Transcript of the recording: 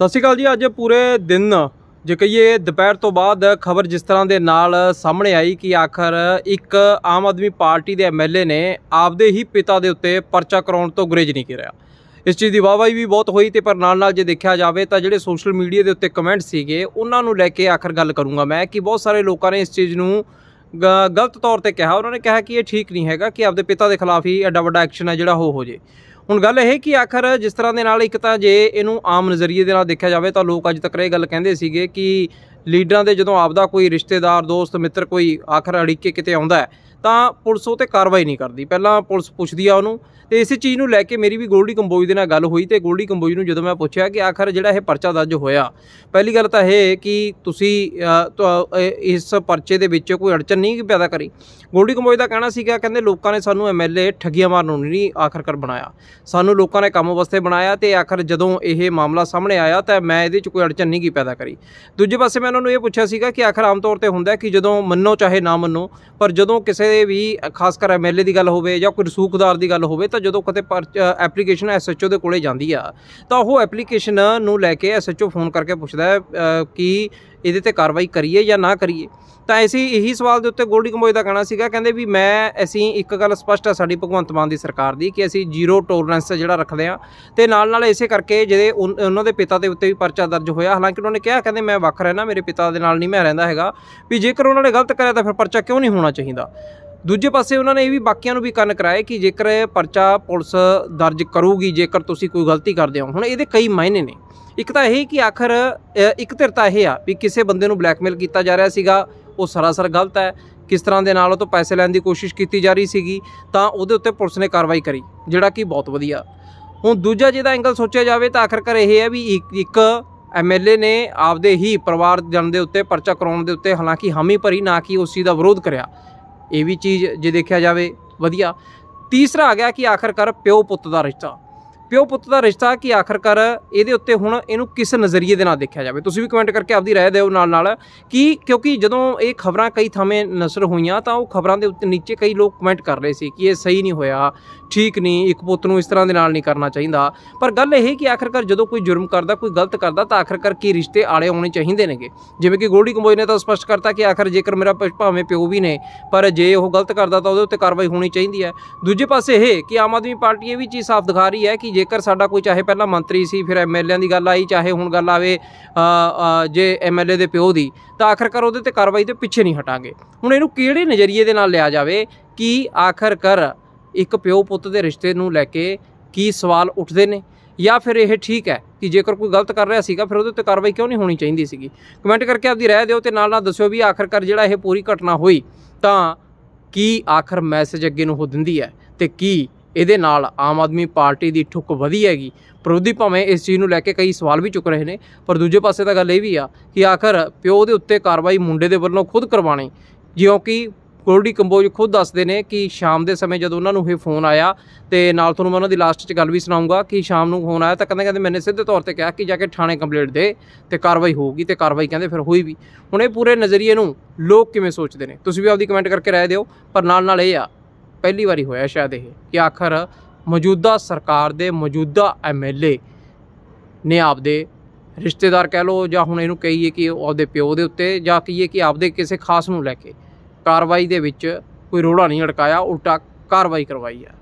ਸਤਿ ਸ਼੍ਰੀ ਅਕਾਲ ਜੀ ਅੱਜ ਪੂਰੇ ਦਿਨ ਜੇ ਕਹੀਏ ਦੁਪਹਿਰ ਤੋਂ ਬਾਅਦ ਖਬਰ ਜਿਸ ਤਰ੍ਹਾਂ ਦੇ ਨਾਲ ਸਾਹਮਣੇ ਆਈ ਕਿ ਆਖਰ ਇੱਕ ਆਮ ਆਦਮੀ ਪਾਰਟੀ ਦੇ ਐਮਐਲਏ ਨੇ ਆਪਦੇ ਹੀ ਪਿਤਾ ਦੇ ਉੱਤੇ ਪਰਚਾ ਕਰਾਉਣ ਤੋਂ ਗੁਰੇਜ ਨਹੀਂ ਕਰਿਆ ਇਸ ਚੀਜ਼ ਦੀ ਵਾਵਾਈ ਵੀ ਬਹੁਤ ਹੋਈ ਤੇ ਪਰ ਨਾਲ ਨਾਲ ਜੇ ਦੇਖਿਆ ਜਾਵੇ ਤਾਂ ਜਿਹੜੇ ਸੋਸ਼ਲ ਮੀਡੀਆ ਦੇ ਉੱਤੇ ਕਮੈਂਟ ਸੀਗੇ ਉਹਨਾਂ ਨੂੰ ਲੈ ਕੇ ਆਖਰ ਗੱਲ ਕਰੂੰਗਾ ਮੈਂ ਕਿ ਬਹੁਤ ਸਾਰੇ ਲੋਕਾਂ ਨੇ ਇਸ ਚੀਜ਼ ਨੂੰ ਗਲਤ ਤੌਰ ਤੇ ਕਿਹਾ ਉਹਨਾਂ ਨੇ ਕਿਹਾ ਕਿ ਇਹ ਠੀਕ ਨਹੀਂ ਹੈਗਾ ਕਿ ਆਪਦੇ ਪਿਤਾ ਦੇ ਖਿਲਾਫ ਹੀ ਐਡਾ ਵੱਡਾ ਐਕਸ਼ਨ ਹੈ ਜਿਹੜਾ ਹੋ ਹੋ ਜੇ ਹੁਣ ਗੱਲ ਇਹ ਕਿ ਆਖਰ ਜਿਸ ਤਰ੍ਹਾਂ ਦੇ ਨਾਲ ਇੱਕ ਤਾਂ ਜੇ ਇਹਨੂੰ ਆਮ ਨਜ਼ਰੀਏ ਦੇ ਨਾਲ ਦੇਖਿਆ ਜਾਵੇ ਤਾਂ ਲੋਕ ਅੱਜ ਤੱਕ ਇਹ ਗੱਲ ਕਹਿੰਦੇ ਸੀਗੇ ਕਿ ਲੀਡਰਾਂ ਦੇ ਜਦੋਂ ਆਪਦਾ ਕੋਈ ਰਿਸ਼ਤੇਦਾਰ ਦੋਸਤ ਮਿੱਤਰ ਕੋਈ ਆਖਰ ਅੜੀ ਕੇ ਕਿਤੇ ਆਉਂਦਾ ਤਾਂ ਪੁਲਿਸ ਉਹ ਤੇ ਕਾਰਵਾਈ ਨਹੀਂ ਕਰਦੀ ਪਹਿਲਾਂ ਪੁਲਿਸ ਪੁੱਛਦੀ ਆ ਉਹਨੂੰ ਤੇ ਇਸੇ ਚੀਜ਼ ਨੂੰ ਲੈ ਕੇ ਮੇਰੀ ਵੀ ਗੋਲਡੀ ਕੰਬੋਜ ਦੇ ਨਾਲ ਗੱਲ ਹੋਈ ਤੇ ਗੋਲਡੀ ਕੰਬੋਜ ਨੂੰ ਜਦੋਂ ਮੈਂ ਪੁੱਛਿਆ ਕਿ ਆਖਰ ਜਿਹੜਾ ਇਹ ਪਰਚਾ ਦਰਜ ਹੋਇਆ ਪਹਿਲੀ ਗੱਲ ਤਾਂ ਇਹ ਕਿ ਤੁਸੀਂ ਇਸ ਪਰਚੇ ਦੇ ਵਿੱਚ ਕੋਈ ਅੜਚਨ ਨਹੀਂ ਪੈਦਾ ਕਰੀ ਗੋਲਡੀ ਕੰਬੋਜ ਦਾ ਕਹਿਣਾ ਸੀਗਾ ਕਹਿੰਦੇ ਲੋਕਾਂ ਨੇ ਸਾਨੂੰ ਐਮਐਲਏ ਠੱਗੀਆਂ ਮਾਰਨ ਨੂੰ ਨਹੀਂ ਆਖਰਕਾਰ ਬਣਾਇਆ ਸਾਨੂੰ ਲੋਕਾਂ ਨੇ ਕੰਮ ਵਾਸਤੇ ਬਣਾਇਆ ਤੇ ਆਖਰ ਜਦੋਂ ਇਹ ਮਾਮਲਾ ਸਾਹਮਣੇ ਆਇਆ ਤਾਂ ਮੈਂ ਇਹਦੇ ਵਿੱਚ ਕੋਈ ਅੜਚਨ ਨਹੀਂ ਕੀ ਪੈਦਾ ਕਰੀ ਦੂਜੇ ਪਾਸੇ ਉਹਨਾਂ ਨੂੰ ਇਹ ਪੁੱਛਿਆ ਸੀਗਾ ਕਿ ਆਖਰ ਆਮ ਤੌਰ ਤੇ ਹੁੰਦਾ ਕਿ ਜਦੋਂ ਮੰਨੋ ਚਾਹੇ ਨਾ ਮੰਨੋ ਪਰ ਜਦੋਂ ਕਿਸੇ ਵੀ ਖਾਸ ਕਰ ਐਮਐਲਏ ਦੀ ਗੱਲ ਹੋਵੇ ਜਾਂ ਕੋਈ ਰਸੂਖਦਾਰ ਦੀ ਗੱਲ ਹੋਵੇ ਤਾਂ ਜਦੋਂ ਕਦੇ ਐਪਲੀਕੇਸ਼ਨ ਐਸਐਚਓ ਦੇ ਕੋਲੇ ਜਾਂਦੀ ਆ ਤਾਂ ਉਹ ਐਪਲੀਕੇਸ਼ਨ ਨੂੰ ਲੈ ਕੇ ਐਸਐਚਓ ਫੋਨ ਕਰਕੇ ਪੁੱਛਦਾ ਹੈ ਕਿ ਇਹਦੇ ਤੇ ਕਾਰਵਾਈ ਕਰੀਏ ਜਾਂ ਨਾ ਕਰੀਏ ਤਾਂ ਅਸੀਂ ਇਹੀ ਸਵਾਲ ਦੇ ਉੱਤੇ ਗੋਲਡੀ ਕੰਬੋਜ ਦਾ ਕਹਿਣਾ ਸੀਗਾ ਕਹਿੰਦੇ ਵੀ ਮੈਂ ਅਸੀਂ ਇੱਕ ਗੱਲ ਸਪਸ਼ਟ ਆ ਸਾਡੀ ਭਗਵੰਤ ਮਾਨ ਦੀ ਸਰਕਾਰ ਦੀ ਕਿ ਅਸੀਂ ਜ਼ੀਰੋ ਟੋਲਰੈਂਸ ਜਿਹੜਾ ਰੱਖਦੇ ਆ ਤੇ ਨਾਲ ਨਾਲ ਇਸੇ ਕਰਕੇ ਜਿਹਦੇ ਉਹਨਾਂ ਦੇ ਪਿਤਾ ਦੇ ਉੱਤੇ ਵੀ ਪਰਚਾ ਦਰਜ ਹੋਇਆ ਹਾਲਾਂਕਿ ਉਹਨਾਂ ਨੇ ਕਿਹਾ ਕਹਿੰਦੇ ਮੈਂ ਵੱਖ ਰਹਿਣਾ ਮੇਰੇ ਪਿਤਾ ਦੇ ਨਾਲ ਨਹੀਂ ਮੈਂ ਰਹਿੰਦਾ ਹੈਗਾ ਵੀ ਜੇਕਰ ਉਹਨਾਂ ਨੇ ਗਲਤ ਕਰਿਆ ਤਾਂ ਫਿਰ ਪਰਚਾ ਕਿਉਂ ਨਹੀਂ ਹੋਣਾ ਚਾਹੀਦਾ ਦੂਜੇ ਪਾਸੇ ਉਹਨਾਂ ਨੇ ਇਹ ਵੀ ਬਾਕੀਆਂ ਨੂੰ ਵੀ ਕੰਨ ਕਰਾਏ ਕਿ ਜੇਕਰ ਪਰਚਾ ਪੁਲਿਸ ਦਰਜ ਕਰੂਗੀ ਜੇਕਰ ਤੁਸੀਂ ਕੋਈ ਗਲਤੀ ਕਰਦੇ ਹੋ ਹੁਣ ਇਹਦੇ ਕਈ ਮਾਇਨੇ ਨੇ ਇੱਕ ਤਾਂ ਇਹ ਕਿ ਆਖਰ ਇੱਕ ਧਿਰਤਾ ਇਹ ਆ ਵੀ ਕਿਸੇ ਬੰਦੇ ਨੂੰ ਬਲੈਕਮੇਲ ਕੀਤਾ ਜਾ ਰਿਹਾ ਸੀਗਾ ਉਹ ਸਰਾਸਰ ਗਲਤ ਹੈ ਕਿਸ ਤਰ੍ਹਾਂ ਦੇ ਨਾਲ ਉਹ ਤੋਂ ਪੈਸੇ ਲੈਣ ਦੀ ਕੋਸ਼ਿਸ਼ ਕੀਤੀ ਜਾ ਰਹੀ ਸੀਗੀ ਤਾਂ ਉਹਦੇ ਉੱਤੇ ਪੁਲਿਸ ਨੇ ਕਾਰਵਾਈ ਕਰੀ ਜਿਹੜਾ ਕਿ ਬਹੁਤ ਵਧੀਆ ਹੁਣ ਦੂਜਾ ਜਿਹਦਾ ਐਂਗਲ ਸੋਚਿਆ ਜਾਵੇ ਤਾਂ ਆਖਰਕਾਰ ਇਹ ਹੈ ਵੀ ਇੱਕ ਐਮਐਲਏ ਨੇ ਆਪਦੇ ਹੀ ਪਰਿਵਾਰ ਜਨ ਦੇ ਉੱਤੇ ਪਰਚਾ ਕਰਾਉਣ ਦੇ ਉੱਤੇ ਹਾਲਾਂਕਿ ਹਾਮੀ ਭਰੀ ਨਾ ਕਿ ਉਸ ਚੀਜ਼ ਦਾ ਵਿਰੋਧ ਕਰਿਆ ਇਹ ਵੀ ਚੀਜ਼ ਜੇ ਦੇਖਿਆ ਜਾਵੇ ਵਧੀਆ ਤੀਸਰਾ ਆ ਗਿਆ ਕਿ ਆਖਰਕਾਰ ਪਿਓ ਪੁੱਤ ਦਾ ਰਿਸ਼ਤਾ ਪਿਓ ਪੁੱਤ ਦਾ ਰਿਸ਼ਤਾ ਕੀ ਆਖਰਕਾਰ ਇਹਦੇ ਉੱਤੇ ਹੁਣ ਇਹਨੂੰ ਕਿਸ ਨਜ਼ਰੀਏ ਦੇ ਨਾਲ ਦੇਖਿਆ ਜਾਵੇ ਤੁਸੀਂ ਵੀ ਕਮੈਂਟ ਕਰਕੇ ਆਪਦੀ رائے ਦਿਓ ਨਾਲ ਨਾਲ ਕਿ ਕਿਉਂਕਿ ਜਦੋਂ ਇਹ ਖਬਰਾਂ ਕਈ ਥਾਵੇਂ ਨਸ਼ਰ ਹੋਈਆਂ ਤਾਂ ਉਹ ਖਬਰਾਂ ਦੇ ਉੱਤੇ ਨੀਚੇ ਕਈ ਲੋਕ ਕਮੈਂਟ ਕਰ ਰਹੇ ਸੀ ਕਿ ਇਹ ਸਹੀ ਨਹੀਂ ਹੋਇਆ ਠੀਕ ਨਹੀਂ ਇੱਕ ਪੁੱਤ ਨੂੰ ਇਸ ਤਰ੍ਹਾਂ ਦੇ ਨਾਲ ਨਹੀਂ ਕਰਨਾ ਚਾਹੀਦਾ ਪਰ ਗੱਲ ਇਹ ਹੈ ਕਿ ਆਖਰਕਾਰ ਜਦੋਂ ਕੋਈ ਜੁਰਮ ਕਰਦਾ ਕੋਈ ਗਲਤ ਕਰਦਾ ਤਾਂ ਆਖਰਕਾਰ ਕੀ ਰਿਸ਼ਤੇ ਆਲੇ ਹੋਣੇ ਚਾਹੀਦੇ ਨੇਗੇ ਜਿਵੇਂ ਕਿ ਗੋਲਡੀ ਕੰਬੋਜ ਨੇ ਤਾਂ ਸਪਸ਼ਟ ਕਰਤਾ ਕਿ ਆਖਰ ਜੇਕਰ ਮੇਰਾ ਭਾਵੇਂ ਪਿਓ ਵੀ ਨੇ ਪਰ ਜੇ ਉਹ ਗਲਤ ਕਰਦਾ ਤਾਂ ਉਹਦੇ ਉੱਤੇ ਕਾਰਵਾਈ ਹੋਣੀ ਚਾਹੀਦੀ ਹੈ ਦੂਜੇ ਪਾਸੇ ਇਹ ਕਿ ਆਮ ਆਦਮੀ ਪਾਰਟੀ ਇਹ ਵੀ ਚੀਜ਼ ਸਾਫ਼ ਦਿਖਾ ਰਹੀ ਹੈ ਕਿ ਜੇਕਰ ਸਾਡਾ ਕੋਈ ਚਾਹੇ ਪਹਿਲਾਂ ਮੰਤਰੀ ਸੀ ਫਿਰ ਐਮਐਲਏਆਂ ਦੀ ਗੱਲ ਆਈ ਚਾਹੇ ਹੁਣ ਗੱਲ ਆਵੇ ਜੇ ਐਮਐਲਏ ਦੇ ਪਿਓ ਦੀ ਤਾਂ ਆਖਰਕਾਰ ਉਹਦੇ ਤੇ ਕਾਰਵਾਈ ਤੇ ਪਿੱਛੇ ਨਹੀਂ ਹਟਾਂਗੇ ਹੁਣ ਇਹਨੂੰ ਕਿਹੜੇ ਨਜ਼ਰੀਏ ਦੇ ਨਾਲ ਲਿਆ ਜਾਵੇ ਕਿ ਆਖਰਕਾਰ ਇੱਕ ਪਿਓ ਪੁੱਤ ਦੇ ਰਿਸ਼ਤੇ ਨੂੰ ਲੈ ਕੇ ਕੀ ਸਵਾਲ ਉੱਠਦੇ ਨੇ ਜਾਂ ਫਿਰ ਇਹ ਠੀਕ ਹੈ ਕਿ ਜੇਕਰ ਕੋਈ ਗਲਤ ਕਰ ਰਿਹਾ ਸੀਗਾ ਫਿਰ ਉਹਦੇ ਉੱਤੇ ਕਾਰਵਾਈ ਕਿਉਂ ਨਹੀਂ ਹੋਣੀ ਚਾਹੀਦੀ ਸੀਗੀ ਕਮੈਂਟ ਕਰਕੇ ਆਪਦੀ ਰਾਏ ਦਿਓ ਤੇ ਨਾਲ ਨਾਲ ਦੱਸਿਓ ਵੀ ਆਖਰਕਾਰ ਜਿਹੜਾ ਇਹ ਪੂਰੀ ਘਟਨਾ ਹੋਈ ਤਾਂ ਕੀ ਆਖਰ ਮੈਸੇਜ ਅੱਗੇ ਨੂੰ ਉਹ ਦਿੰਦੀ ਹੈ ਤੇ ਕੀ ਇਹਦੇ ਨਾਲ ਆਮ ਆਦਮੀ ਪਾਰਟੀ ਦੀ ਠੁੱਕ ਵਧੀ ਹੈਗੀ ਪ੍ਰੋਦੀ ਭਾਵੇਂ ਇਸ ਚੀਜ਼ ਨੂੰ ਲੈ ਕੇ ਕਈ ਸਵਾਲ ਵੀ ਚੁੱਕ ਰਹੇ ਨੇ ਪਰ ਦੂਜੇ ਪਾਸੇ ਤਾਂ ਗੱਲ ਇਹ ਵੀ ਆ ਕਿ ਆਖਰ ਪਿਓ ਦੇ ਉੱਤੇ ਕਾਰਵਾਈ ਮੁੰਡੇ ਦੇ ਵੱਲੋਂ ਖੁਦ ਕਰਵਾਣੀ ਜਿਉਂ ਕਿ ਕੋਲਡੀ ਕੰਬੋਜ ਖੁਦ ਦੱਸਦੇ ਨੇ ਕਿ ਸ਼ਾਮ ਦੇ ਸਮੇਂ ਜਦੋਂ ਉਹਨਾਂ ਨੂੰ ਇਹ ਫੋਨ ਆਇਆ ਤੇ ਨਾਲ ਤੁਹਾਨੂੰ ਮੈਂ ਉਹਨਾਂ ਦੀ ਲਾਸਟ 'ਚ ਗੱਲ ਵੀ ਸੁਣਾਉਂਗਾ ਕਿ ਸ਼ਾਮ ਨੂੰ ਫੋਨ ਆਇਆ ਤਾਂ ਕਹਿੰਦੇ ਕਹਿੰਦੇ ਮੈਨੇ ਸਿੱਧੇ ਤੌਰ ਤੇ ਕਿਹਾ ਕਿ ਜਾ ਕੇ ਥਾਣੇ ਕੰਪਲੀਟ ਦੇ ਤੇ ਕਾਰਵਾਈ ਹੋਊਗੀ ਤੇ ਕਾਰਵਾਈ ਕਹਿੰਦੇ ਫਿਰ ਹੋਈ ਵੀ ਹੁਣ ਇਹ ਪੂਰੇ ਨਜ਼ਰੀਏ ਨੂੰ ਲੋਕ ਕਿਵੇਂ ਸੋਚਦੇ ਨੇ ਤੁਸੀਂ ਵੀ ਆਪਦੀ ਕਮੈਂਟ ਕਰਕੇ ਰਾਏ ਦਿਓ ਪਰ ਨਾਲ ਨਾਲ ਇਹ ਆ ਪਹਿਲੀ ਵਾਰੀ ਹੋਇਆ ਸ਼ਾਇਦ ਇਹ ਕਿ ਆਖਰ ਮੌਜੂਦਾ ਸਰਕਾਰ ਦੇ ਮੌਜੂਦਾ ਐਮਐਲਏ ਨੇ ਆਪਦੇ ਰਿਸ਼ਤੇਦਾਰ ਕਹਿ ਲੋ ਜਾਂ ਹੁਣ ਇਹਨੂੰ ਕਹੀਏ ਕਿ ਆਪਦੇ ਪਿਓ ਦੇ ਉੱਤੇ ਜਾਂ ਕਹੀਏ ਕਿ ਆਪਦੇ ਕਿਸੇ ਖਾਸ ਨੂੰ ਲੈ ਕੇ ਕਾਰਵਾਈ ਦੇ ਵਿੱਚ ਕੋਈ ਰੋੜਾ ਨਹੀਂ ਅੜਕਾਇਆ ਉਲਟਾ ਕਾਰਵਾਈ ਕਰਵਾਈ ਆ